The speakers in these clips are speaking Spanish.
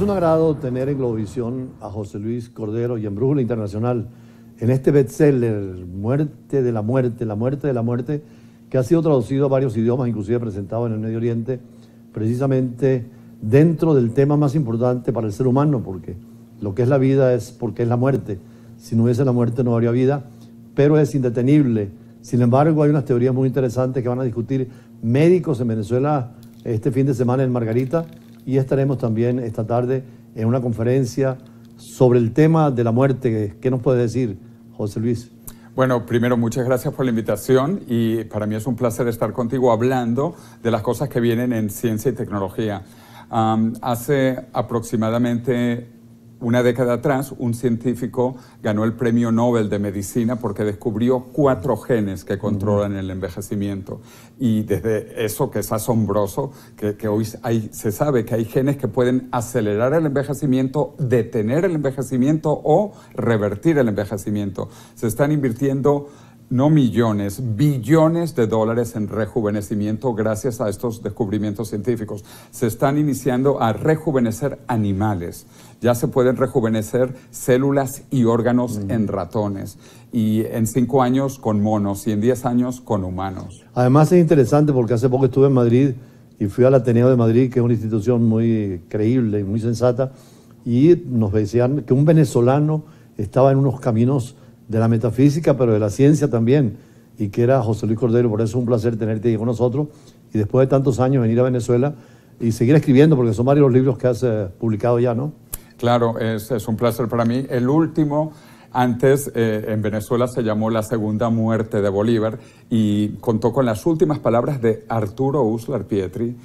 Es un agrado tener en Globovisión a José Luis Cordero y en Brújula Internacional en este bestseller, Muerte de la Muerte, La Muerte de la Muerte, que ha sido traducido a varios idiomas, inclusive presentado en el Medio Oriente, precisamente dentro del tema más importante para el ser humano, porque lo que es la vida es porque es la muerte. Si no hubiese la muerte no habría vida, pero es indetenible. Sin embargo, hay unas teorías muy interesantes que van a discutir médicos en Venezuela este fin de semana en Margarita y estaremos también esta tarde en una conferencia sobre el tema de la muerte. ¿Qué nos puede decir, José Luis? Bueno, primero muchas gracias por la invitación y para mí es un placer estar contigo hablando de las cosas que vienen en ciencia y tecnología. hace aproximadamente una década atrás, un científico ganó el premio Nobel de Medicina porque descubrió cuatro genes que controlan el envejecimiento. Y desde eso, que es asombroso, que, hoy se sabe que hay genes que pueden acelerar el envejecimiento, detener el envejecimiento o revertir el envejecimiento. Se están invirtiendo no millones, billones de dólares en rejuvenecimiento gracias a estos descubrimientos científicos. Se están iniciando a rejuvenecer animales. Ya se pueden rejuvenecer células y órganos en ratones. Y en cinco años con monos y en diez años con humanos. Además es interesante porque hace poco estuve en Madrid y fui al Ateneo de Madrid, que es una institución muy creíble y muy sensata, y nos decían que un venezolano estaba en unos caminos de la metafísica, pero de la ciencia también, y que era José Luis Cordero. Por eso es un placer tenerte aquí con nosotros y después de tantos años venir a Venezuela y seguir escribiendo, porque son varios los libros que has eh, publicado ya, ¿no? Claro, es, un placer para mí. El último, antes eh, en Venezuela se llamó La Segunda Muerte de Bolívar y contó con las últimas palabras de Arturo Uslar Pietri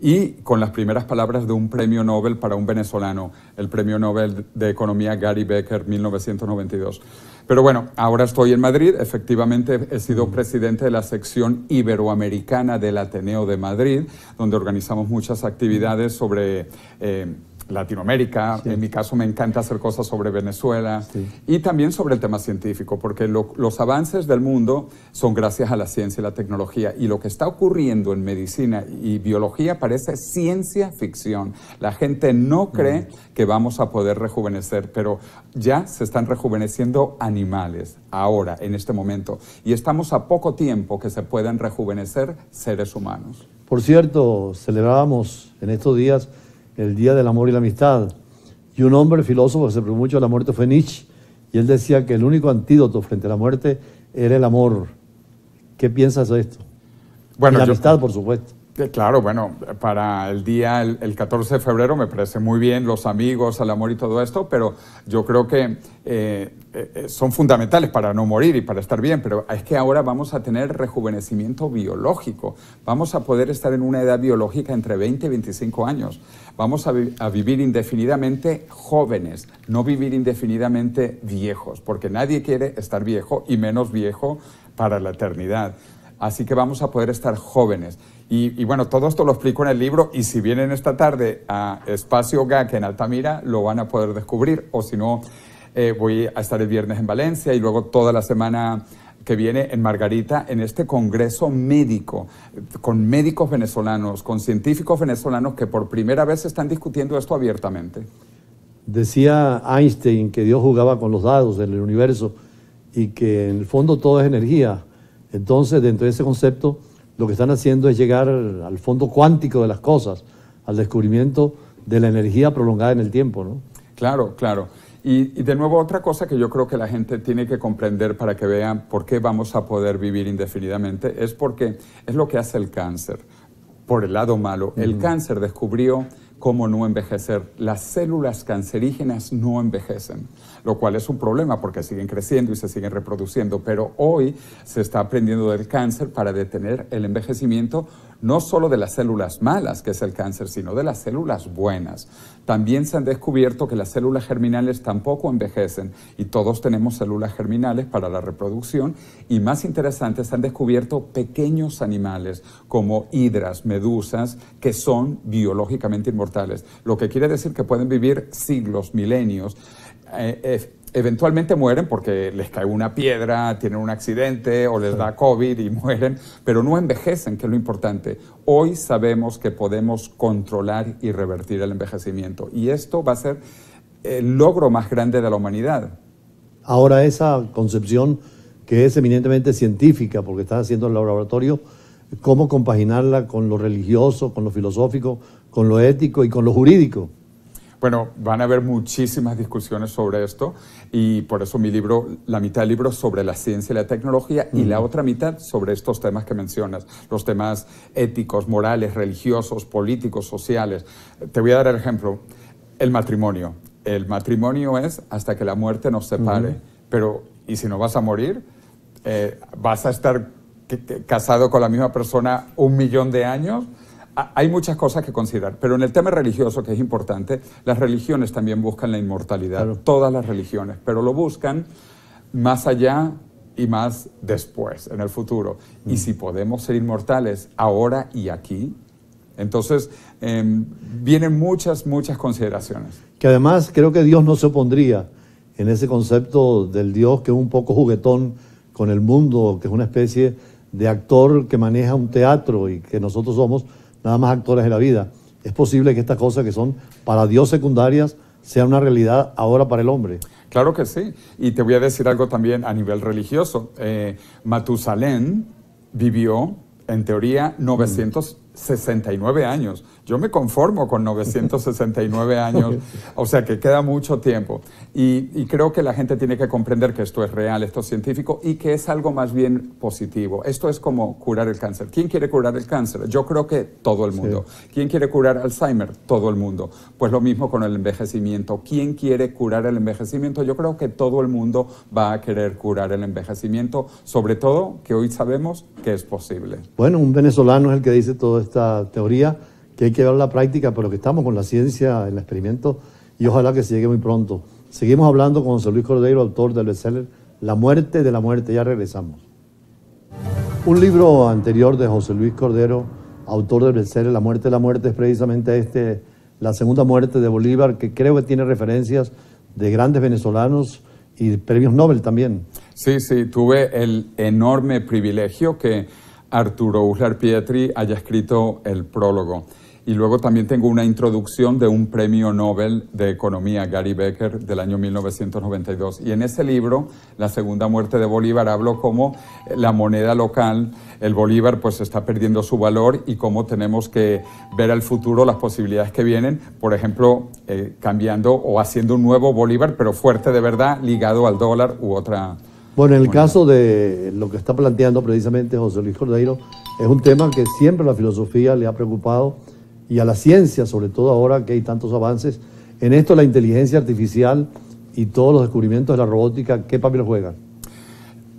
y con las primeras palabras de un premio Nobel para un venezolano, el premio Nobel de Economía Gary Becker 1992. Pero bueno, ahora estoy en Madrid, efectivamente he sido presidente de la sección iberoamericana del Ateneo de Madrid, donde organizamos muchas actividades sobre... Eh, Latinoamérica. En mi caso me encanta hacer cosas sobre Venezuela y también sobre el tema científico, porque los avances del mundo son gracias a la ciencia y la tecnología. Y lo que está ocurriendo en medicina y biología parece ciencia ficción. La gente no mm. cree que vamos a poder rejuvenecer, pero ya se están rejuveneciendo animales ahora, en este momento. Y estamos a poco tiempo que se puedan rejuvenecer seres humanos. Por cierto, celebrábamos en estos días el Día del Amor y la Amistad. Y un hombre filósofo que se preocupó mucho de la muerte fue Nietzsche, y él decía que el único antídoto frente a la muerte era el amor. ¿Qué piensas de esto? Bueno, y la amistad, por supuesto. Eh, claro, bueno, para el día, el, 14 de febrero me parece muy bien los amigos, el amor y todo esto, pero yo creo que eh, eh, eh, son fundamentales para no morir y para estar bien, pero es que ahora vamos a tener rejuvenecimiento biológico, vamos a poder estar en una edad biológica entre 20 y 25 años, vamos a, vivir indefinidamente jóvenes, no vivir indefinidamente viejos, porque nadie quiere estar viejo y menos viejo para la eternidad. Así que vamos a poder estar jóvenes. Y, y, bueno, todo esto lo explico en el libro y si vienen esta tarde a Espacio GAC en Altamira, lo van a poder descubrir o si no, eh, voy a estar el viernes en Valencia y luego toda la semana que viene en Margarita, en este congreso médico, con médicos venezolanos, con científicos venezolanos que por primera vez están discutiendo esto abiertamente. Decía Einstein que Dios jugaba con los dados del universo y que en el fondo todo es energía. Entonces, dentro de ese concepto, lo que están haciendo es llegar al fondo cuántico de las cosas, al descubrimiento de la energía prolongada en el tiempo, ¿no? Claro, claro. Y, de nuevo, otra cosa que yo creo que la gente tiene que comprender para que vean por qué vamos a poder vivir indefinidamente es porque es lo que hace el cáncer. Por el lado malo, el cáncer descubrió cómo no envejecer. Las células cancerígenas no envejecen, lo cual es un problema porque siguen creciendo y se siguen reproduciendo, pero hoy se está aprendiendo del cáncer para detener el envejecimiento, no solo de las células malas, que es el cáncer, sino de las células buenas. También se han descubierto que las células germinales tampoco envejecen y todos tenemos células germinales para la reproducción. Y más interesante, se han descubierto pequeños animales como hidras, medusas, que son biológicamente inmortales, lo que quiere decir que pueden vivir siglos, milenios. Eh, eh, eventualmente mueren porque les cae una piedra, tienen un accidente o les da COVID y mueren, pero no envejecen, que es lo importante. Hoy sabemos que podemos controlar y revertir el envejecimiento y esto va a ser el logro más grande de la humanidad. Ahora esa concepción que es eminentemente científica, porque estás haciendo el laboratorio, ¿cómo compaginarla con lo religioso, con lo filosófico, con lo ético y con lo jurídico? Bueno, van a haber muchísimas discusiones sobre esto y por eso mi libro, la mitad del libro sobre la ciencia y la tecnología y la otra mitad sobre estos temas que mencionas, los temas éticos, morales, religiosos, políticos, sociales. Te voy a dar el ejemplo, el matrimonio. El matrimonio es hasta que la muerte nos separe, pero ¿y si no vas a morir? Eh, ¿Vas a estar casado con la misma persona un millón de años? hay muchas cosas que considerar, pero en el tema religioso, que es importante, las religiones también buscan la inmortalidad, todas las religiones, pero lo buscan más allá y más después, en el futuro. Y mm. si podemos ser inmortales ahora y aquí, entonces em, vienen muchas, muchas consideraciones. Que además creo que Dios no se opondría en ese concepto del Dios que es un poco juguetón con el mundo, que es una especie de actor que maneja un teatro y que nosotros somos nada más actores de la vida. Es posible que estas cosas que son para Dios secundarias sean una realidad ahora para el hombre. Claro que sí. Y te voy a decir algo también a nivel religioso. Eh, Matusalén vivió, en teoría, 900 mm. 69 años. Yo me conformo con 969 años, o sea que queda mucho tiempo. Y, creo que la gente tiene que comprender que esto es real, esto es científico y que es algo más bien positivo. Esto es como curar el cáncer. ¿Quién quiere curar el cáncer? Yo creo que todo el mundo. ¿Quién quiere curar Alzheimer? Todo el mundo. Pues lo mismo con el envejecimiento. ¿Quién quiere curar el envejecimiento? Yo creo que todo el mundo va a querer curar el envejecimiento, sobre todo que hoy sabemos que es posible. Bueno, un venezolano es el que dice todo esto esta teoría que hay que ver la práctica, pero que estamos con la ciencia, el experimento, y ojalá que se llegue muy pronto. Seguimos hablando con José Luis Cordero, autor del bestseller La muerte de la muerte. Ya regresamos. Un libro anterior de José Luis Cordero, autor del bestseller La muerte de la muerte, es precisamente este, La segunda muerte de Bolívar, que creo que tiene referencias de grandes venezolanos y premios Nobel también. Sí, sí, tuve el enorme privilegio que Arturo Uslar Pietri haya escrito el prólogo. Y luego también tengo una introducción de un premio Nobel de Economía, Gary Becker, del año 1992. Y en ese libro, La Segunda Muerte de Bolívar, hablo cómo la moneda local, el Bolívar, pues está perdiendo su valor y cómo tenemos que ver al futuro las posibilidades que vienen, por ejemplo, eh, cambiando o haciendo un nuevo Bolívar, pero fuerte de verdad, ligado al dólar u otra bueno, en el caso de lo que está planteando precisamente José Luis Cordeiro, es un tema que siempre la filosofía le ha preocupado y a la ciencia, sobre todo ahora que hay tantos avances. En esto la inteligencia artificial y todos los descubrimientos de la robótica, ¿qué papel juegan?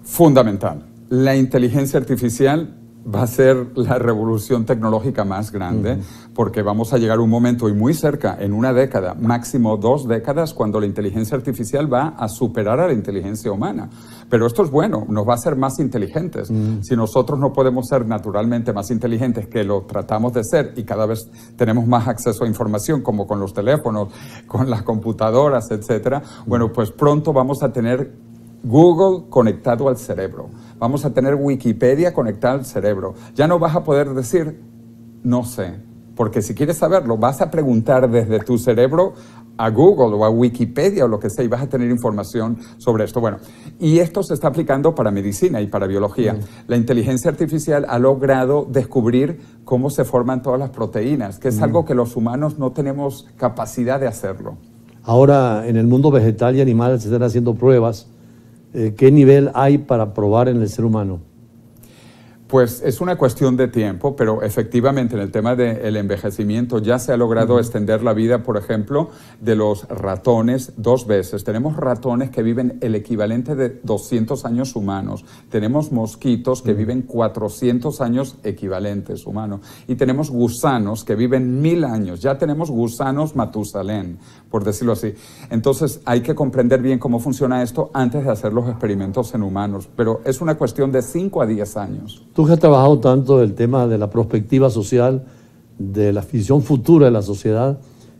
Fundamental. La inteligencia artificial va a ser la revolución tecnológica más grande, porque vamos a llegar a un momento y muy cerca, en una década, máximo dos décadas, cuando la inteligencia artificial va a superar a la inteligencia humana. Pero esto es bueno, nos va a hacer más inteligentes. Si nosotros no podemos ser naturalmente más inteligentes que lo tratamos de ser y cada vez tenemos más acceso a información, como con los teléfonos, con las computadoras, etcétera, bueno, pues pronto vamos a tener Google conectado al cerebro Vamos a tener Wikipedia conectada al cerebro. Ya no vas a poder decir, no sé, porque si quieres saberlo, vas a preguntar desde tu cerebro a Google o a Wikipedia o lo que sea y vas a tener información sobre esto. Bueno, y esto se está aplicando para medicina y para biología. Mm. La inteligencia artificial ha logrado descubrir cómo se forman todas las proteínas, que es mm. algo que los humanos no tenemos capacidad de hacerlo. Ahora, en el mundo vegetal y animal se están haciendo pruebas eh, qué nivel hay para probar en el ser humano. Pues es una cuestión de tiempo, pero efectivamente en el tema del el envejecimiento ya se ha logrado extender la vida, por ejemplo, de los ratones dos veces. Tenemos ratones que viven el equivalente de 200 años humanos, tenemos mosquitos que viven 400 años equivalentes humanos y tenemos gusanos que viven mil años. Ya tenemos gusanos Matusalén, por decirlo así. Entonces hay que comprender bien cómo funciona esto antes de hacer los experimentos en humanos, pero es una cuestión de 5 a 10 años que has trabajado tanto el tema de la perspectiva social, de la visión futura de la sociedad,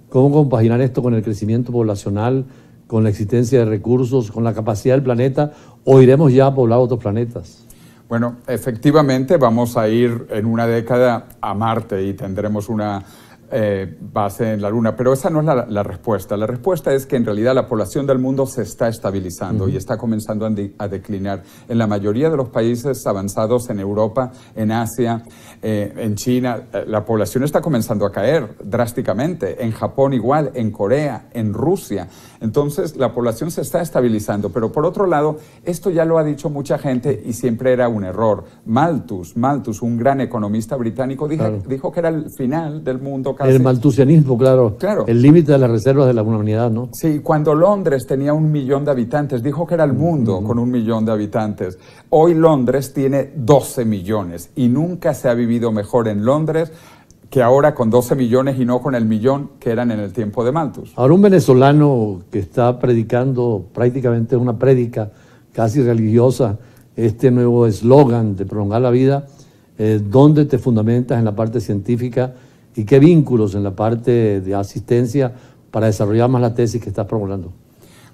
¿cómo compaginar esto con el crecimiento poblacional, con la existencia de recursos, con la capacidad del planeta, o iremos ya a poblar otros planetas? Bueno, efectivamente vamos a ir en una década a Marte y tendremos una eh, base en la Luna. Pero esa no es la, respuesta. La respuesta es que en realidad la población del mundo se está estabilizando y está comenzando a, declinar. En la mayoría de los países avanzados, en Europa, en Asia, eh, en China, eh, la población está comenzando a caer drásticamente. En Japón igual, en Corea, en Rusia. Entonces la población se está estabilizando. Pero por otro lado, esto ya lo ha dicho mucha gente y siempre era un error. Malthus, Malthus, un gran economista británico, dijo que era el final del mundo el maltusianismo, claro. El límite de las reservas de la humanidad, ¿no? Sí, cuando Londres tenía un millón de habitantes, dijo que era el mundo con un millón de habitantes. Hoy Londres tiene 12 millones y nunca se ha vivido mejor en Londres que ahora con 12 millones y no con el millón que eran en el tiempo de Malthus. Ahora un venezolano que está predicando prácticamente una prédica casi religiosa, este nuevo eslogan de prolongar la vida, eh, ¿dónde te fundamentas en la parte científica y qué vínculos en la parte de asistencia para desarrollar más la tesis que estás proponiendo.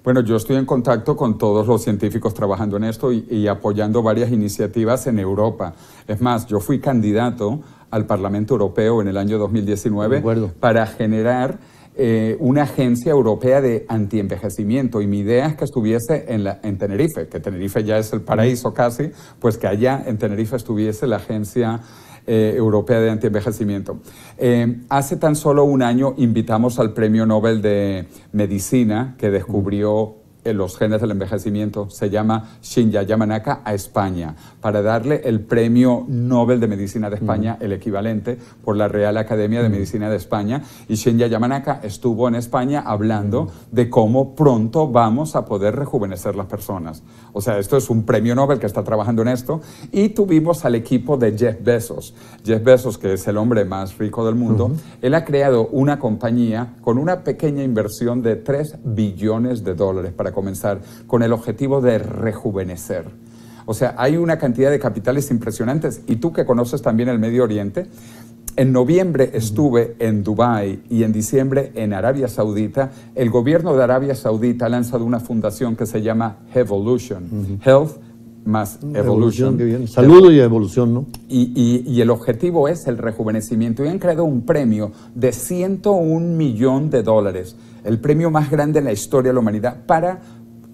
Bueno, yo estoy en contacto con todos los científicos trabajando en esto y, apoyando varias iniciativas en Europa. Es más, yo fui candidato al Parlamento Europeo en el año 2019 para generar eh, una agencia europea de antienvejecimiento y mi idea es que estuviese en, la, en Tenerife, que Tenerife ya es el paraíso casi, pues que allá en Tenerife estuviese la agencia eh, Europea de Antienvejecimiento. Eh, hace tan solo un año invitamos al Premio Nobel de Medicina, que descubrió eh, los genes del envejecimiento, se llama Shinya Yamanaka a España, para darle el premio Nobel de Medicina de España, el equivalente, por la Real Academia de Medicina de España. Y Shinya Yamanaka estuvo en España hablando de cómo pronto vamos a poder rejuvenecer las personas. O sea, esto es un premio Nobel que está trabajando en esto. Y tuvimos al equipo de Jeff Bezos. Jeff Bezos, que es el hombre más rico del mundo, él ha creado una compañía con una pequeña inversión de 3 billones de dólares para comenzar, con el objetivo de rejuvenecer. O sea, hay una cantidad de capitales impresionantes. Y tú que conoces también el Medio Oriente, en noviembre estuve en Dubái y en diciembre en Arabia Saudita. El gobierno de Arabia Saudita ha lanzado una fundación que se llama Evolution, Health más evolución. Saludo y evolución, ¿no? Y, el objetivo es el rejuvenecimiento. Y han creado un premio de 101 millón de dólares, el premio más grande en la historia de la humanidad, para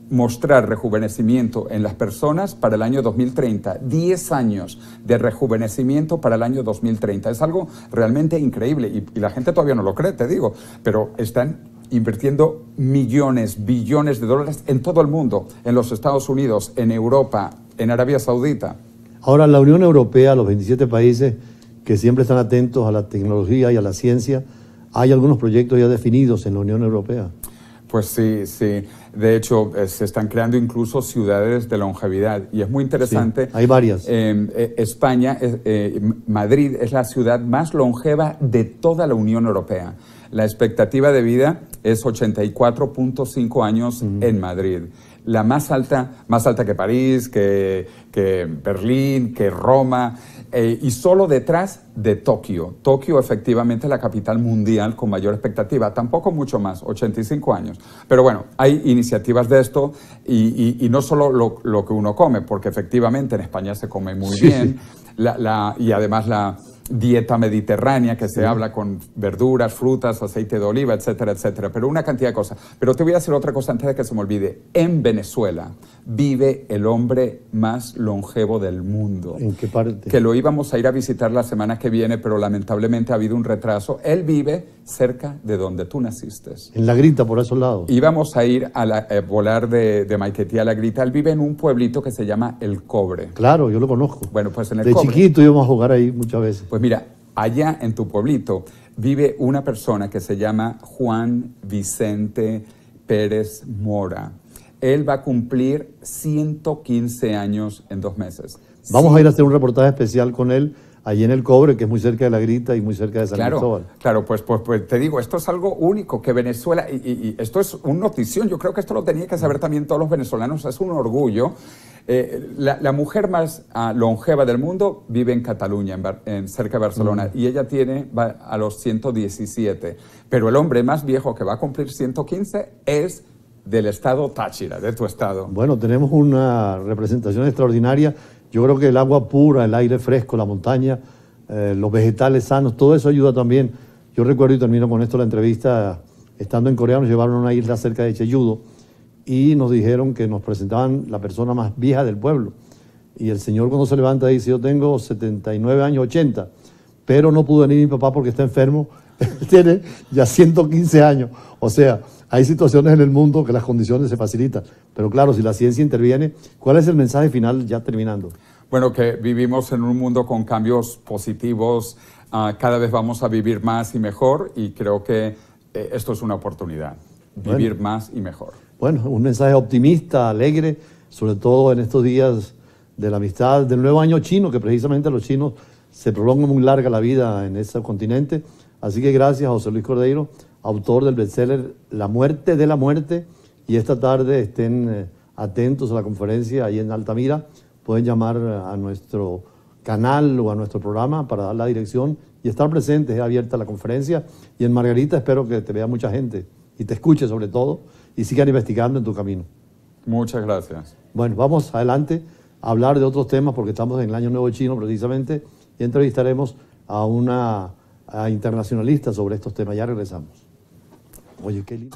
mostrar rejuvenecimiento en las personas para el año 2030. 10 años de rejuvenecimiento para el año 2030. Es algo realmente increíble y, y la gente todavía no lo cree, te digo, pero están invirtiendo millones, billones de dólares en todo el mundo, en los Estados Unidos, en Europa, en Arabia Saudita. Ahora, la Unión Europea, los 27 países que siempre están atentos a la tecnología y a la ciencia, ¿hay algunos proyectos ya definidos en la Unión Europea? Pues sí, sí. De hecho, eh, se están creando incluso ciudades de longevidad y es muy interesante. hay varias. Eh, eh, España, Madrid es la ciudad más longeva de toda la Unión Europea. La expectativa de vida es 84.5 años en Madrid. La más alta, más alta que París, que, Berlín, que Roma, eh, y solo detrás de Tokio. Tokio efectivamente la capital mundial con mayor expectativa, tampoco mucho más, 85 años. Pero bueno, hay iniciativas de esto y, no solo lo, que uno come, porque efectivamente en España se come muy bien, la, y además la, dieta mediterránea que se habla con verduras, frutas, aceite de oliva, etcétera, etcétera, pero una cantidad de cosas. Pero te voy a decir otra cosa antes de que se me olvide. En Venezuela vive el hombre más longevo del mundo. ¿En qué parte? Que lo íbamos a ir a visitar la semana que viene, pero lamentablemente ha habido un retraso. Él vive cerca de donde tú naciste. En la grita, por esos lados. Íbamos a ir a, eh, volar de, de a la grita. Él vive en un pueblito que se llama El Cobre. Claro, yo lo conozco. Bueno, pues en el Cobre. De chiquito íbamos a jugar ahí muchas veces. Pues mira, allá en tu pueblito vive una persona que se llama Juan Vicente Pérez Mora. Él va a cumplir 115 años en dos meses. Vamos a ir a hacer un reportaje especial con él allí en el Cobre, que es muy cerca de La Grita y muy cerca de San claro, Cristóbal. Claro, pues, pues, pues, te digo, esto es algo único que Venezuela, y, esto es una notición, yo creo que esto lo tenía que saber también todos los venezolanos, es un orgullo. Eh, la, mujer más ah, longeva del mundo vive en Cataluña, en, cerca de Barcelona, mm. y ella tiene a los 117. Pero el hombre más viejo que va a cumplir 115 es del estado Táchira, de tu estado. Bueno, tenemos una representación extraordinaria yo creo que el agua pura, el aire fresco, la montaña, eh, los vegetales sanos, todo eso ayuda también. Yo recuerdo, y termino con esto la entrevista, estando en Corea nos llevaron a una isla cerca de Cheyudo y nos dijeron que nos presentaban la persona más vieja del pueblo. Y el señor cuando se levanta dice, yo tengo 79 años, 80, pero no pudo venir mi papá porque está enfermo, tiene ya 115 años. O sea, hay situaciones en el mundo que las condiciones se facilitan, pero claro, si la ciencia interviene, ¿cuál es el mensaje final ya terminando? Bueno, que vivimos en un mundo con cambios positivos, ah, cada vez vamos a vivir más y mejor y creo que eh, esto es una oportunidad, vivir más y mejor. Bueno, un mensaje optimista, alegre, sobre todo en estos días de la amistad del nuevo año chino, que precisamente los chinos se prolongan muy larga la vida en ese continente. Así que gracias, José Luis Cordeiro autor del bestseller La muerte de la muerte. Y esta tarde estén eh, atentos a la conferencia ahí en Altamira. Pueden llamar a nuestro canal o a nuestro programa para dar la dirección y estar presentes. Es abierta la conferencia. Y en Margarita espero que te vea mucha gente y te escuche sobre todo y sigan investigando en tu camino. Muchas gracias. Bueno, vamos adelante a hablar de otros temas porque estamos en el Año Nuevo Chino precisamente y entrevistaremos a una internacionalista sobre estos temas. Ya regresamos. Oye, qué lindo.